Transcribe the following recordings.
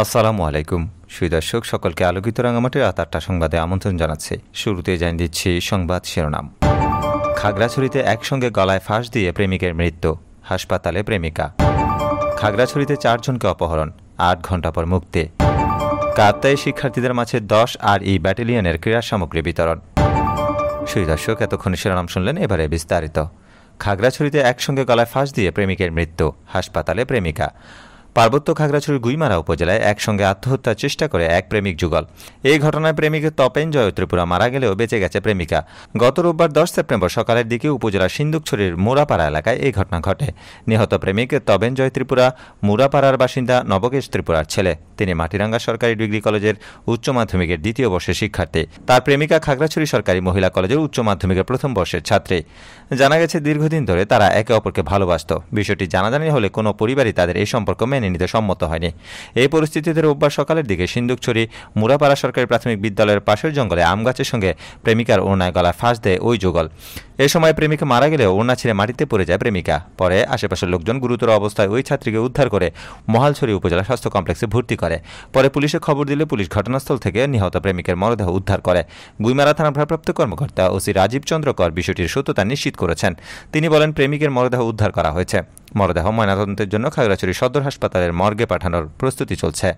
আসসালামু আলাইকুম সুদর্শক সকলকে আলোকিত রাঙামাটির রাত আটটা সংবাদে আমন্ত্রণ জানাচ্ছে শুরুতে জানিয়ে দিচ্ছি সংবাদ শিরোনাম খাগড়াছড়িতে একসঙ্গে গলায় ফাঁস দিয়ে প্রেমিকের মৃত্যু হাসপাতালে প্রেমিকা খাগড়াছড়িতে চারজনকে অপহরণ আট ঘন্টা পর মুক্তি কাতায় শিক্ষার্থীদের মাঝে দশ আর ই ব্যাটালিয়নের ক্রীড়া সামগ্রী বিতরণ সুই দর্শক এতক্ষণ শিরোনাম শুনলেন এবারে বিস্তারিত খাগড়াছড়িতে একসঙ্গে গলায় ফাঁস দিয়ে প্রেমিকের মৃত্যু হাসপাতালে প্রেমিকা পার্বত্য খাগড়াছড়ির গুইমারা উপজেলায় একসঙ্গে আত্মহত্যার চেষ্টা করে এক প্রেমিক যুগল এই ঘটনায় প্রেমিক তপেন জয় ত্রিপুরা মারা গেলেও বেঁচে গেছে প্রেমিকা গত রোববার দশ সেপ্টেম্বর সকালের দিকে উপজেলার সিন্দুকছড়ির মোরাপাড়া এলাকায় এই ঘটনা ঘটে নিহত প্রেমিক তপেন জয় ত্রিপুরা মুরাপাড়ার বাসিন্দা নবকেশ ত্রিপুরার ছেলে তিনি মাটিরাঙ্গা সরকারি ডিগ্রি কলেজের উচ্চ মাধ্যমিকের দ্বিতীয় বর্ষের শিক্ষার্থী তার প্রেমিকা খাগড়াছড়ি সরকারি মহিলা কলেজের উচ্চ মাধ্যমিকের প্রথম বর্ষের ছাত্রী জানা গেছে দীর্ঘদিন ধরে তারা একে অপরকে ভালোবাসত বিষয়টি জানাজানি হলে কোনো পরিবারই তাদের এই সম্পর্ক মেনে নিতে সম্মত হয়নি এই পরিস্থিতিতে রোববার সকালের দিকে সিন্ধুকছড়ি মুরাপাড়া সরকারি প্রাথমিক বিদ্যালয়ের পাশের জঙ্গলে আমগাছের সঙ্গে প্রেমিকার ওনায় গলা ফাঁস দেয় ওই যুগল এ সময় প্রেমিকা মারা গেলেও ওনা ছেড়ে মাটিতে পড়ে যায় প্রেমিকা পরে আশেপাশের লোকজন গুরুতর অবস্থায় ওই ছাত্রীকে উদ্ধার করে মহালছড়ি উপজেলা স্বাস্থ্য কমপ্লেক্সে ভর্তি করে পারে পরে পুলিশে খবর দিলে পুলিশ ঘটনাস্থল থেকে নিহত প্রেমিকের মরদেহ উদ্ধার করে গুইমারা থানার ভারপ্রাপ্ত কর্মকর্তা ওসি রাজীব চন্দ্র কর বিষয়টির সত্যতা নিশ্চিত করেছেন তিনি বলেন প্রেমিকের মরদেহ উদ্ধার করা হয়েছে মরদেহ ময়নাতদন্তের জন্য খাগড়াছড়ি সদর হাসপাতালের মর্গে পাঠানোর প্রস্তুতি চলছে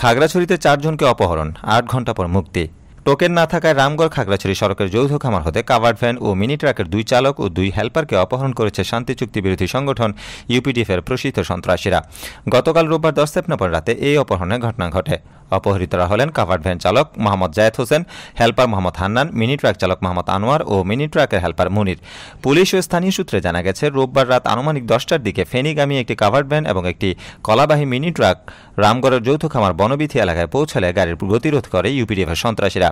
খাগড়াছড়িতে চারজনকে অপহরণ আট ঘন্টা পর মুক্তি টোকেন না থাকায় রামগড় খাগড়াছড়ি সড়কের যৌথ খামার হতে কাভার্ড ভ্যান ও মিনি ট্রাকের দুই চালক ও দুই হেল্পারকে অপহরণ করেছে শান্তি চুক্তি বিরোধী সংগঠন ইউপিডিএফের প্রসিদ্ধ সন্ত্রাসীরা গতকাল রোববার দশ সেপ্টেম্বর রাতে এই অপহরণের ঘটনা ঘটে অপহৃতরা হলেন কাভার্ড ভ্যান চালক Mohammad Zayed Hossain helper Mohammad Hannan mini truck চালক মোহাম্মদ আনোয়ার ও মিনি ট্রাকের হেল্পার মুনির পুলিশ ও স্থানীয় সূত্রে জানা গেছে রোববার রাত আনুমানিক দশটার দিকে ফেনীগামী একটি কাভার্ড ভ্যান এবং একটি কলাবাহী মিনি ট্রাক রামগড়ের যৌথ খামার বনবিথি এলাকায় পৌঁছলে গাড়ির গতিরোধ করে ইউপিডিএফের সন্ত্রাসীরা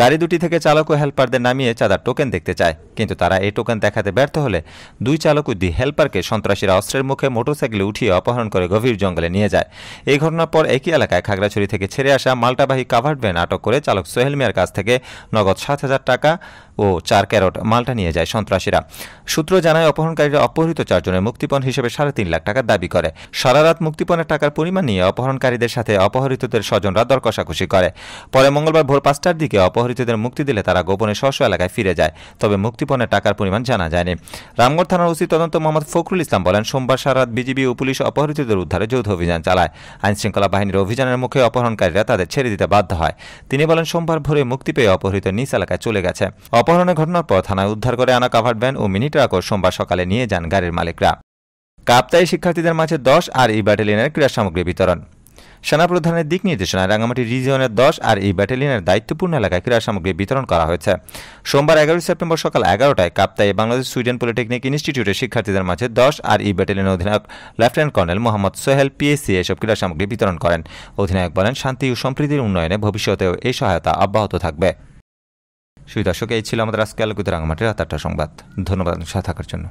গাড়ি দুটি থেকে চালক ও হেল্পারদের নামিয়ে চাঁদার টোকেন দেখতে চায় কিন্তু তারা এই টোকেন দেখাতে ব্যর্থ হলে দুই চালক ও দুই হেল্পারকে সন্ত্রাসীরা অস্ত্রের মুখে মোটরসাইকেলে উঠিয়ে অপহরণ করে গভীর জঙ্গলে নিয়ে যায় এই ঘটনার পর একই এলাকায় খাগড়াছড়ি থেকে ছেড়ে আসা মাল্টাবাহী কাভার্ড ভ্যান আটক করে চালক সোহেল মিয়ার কাছ থেকে নগদ সাত হাজার টাকা ও চার ক্যারট মালটা নিয়ে যায় সন্ত্রাসীরা সূত্র জানায় অপহরণকারীরা অপহৃত চারজনের মুক্তিপণ হিসেবে সাড়ে তিন লাখ টাকার দাবি করে সারারাত মুক্তিপণের টাকার পরিমাণ নিয়ে অপহরণকারীদের সাথে অপহৃতদের স্বজনরা দর কষাকষি করে পরে মঙ্গলবার ভোর পাঁচটার দিকে অপহৃতদের মুক্তি দিলে তারা গোপনে স্বস্ব এলাকায় ফিরে যায় তবে মুক্তিপণের টাকার পরিমাণ জানা যায়নি রামগড় থানার ওসি তদন্ত মোহাম্মদ ফখরুল ইসলাম বলেন সোমবার সারাত বিজিবি ও পুলিশ অপহৃতদের উদ্ধারে যৌথ অভিযান চালায় আইনশৃঙ্খলা বাহিনীর অভিযানের মুখে অপহরণকারীরা তাদের ছেড়ে দিতে বাধ্য হয় তিনি বলেন সোমবার ভোরে মুক্তি পেয়ে অপহৃত নিচ এলাকায় চলে গেছে অপহরণের ঘটনার পর থানায় উদ্ধার করে আনা কাভার ভ্যান ও মিনি ট্রাকও সোমবার সকালে নিয়ে যান গাড়ির মালিকরা কাপ্তাই শিক্ষার্থীদের মাঝে দশ আর ই ব্যাটালিয়নের ক্রীড়া সামগ্রী বিতরণ সেনাপ্রধানের দিক নির্দেশনায় রাঙামাটি রিজিয়নের দশ আর এই ব্যাটালিয়নের দায়িত্বপূর্ণ এলাকায় ক্রীড়া সামগ্রী বিতরণ করা হয়েছে সোমবার এগারোই সেপ্টেম্বর সকাল এগারোটায় কাপ্তায় বাংলাদেশ সুইডেন পলিটেকনিক ইনস্টিটিউটের শিক্ষার্থীদের মাঝে দশ আর ই ব্যাটালিয়নের অধিনায়ক lieutenant colonel Mohammad Sohel PSC এসব ক্রীড়া সামগ্রী বিতরণ করেন অধিনায়ক বলেন শান্তি ও সম্প্রীতির উন্নয়নে ভবিষ্যতেও এই সহায়তা অব্যাহত থাকবে সুই দর্শক এই ছিল আমাদের আজকে আলোকিত রাঙামাটির রাত সংবাদ ধন্যবাদ সাথে থাকার জন্য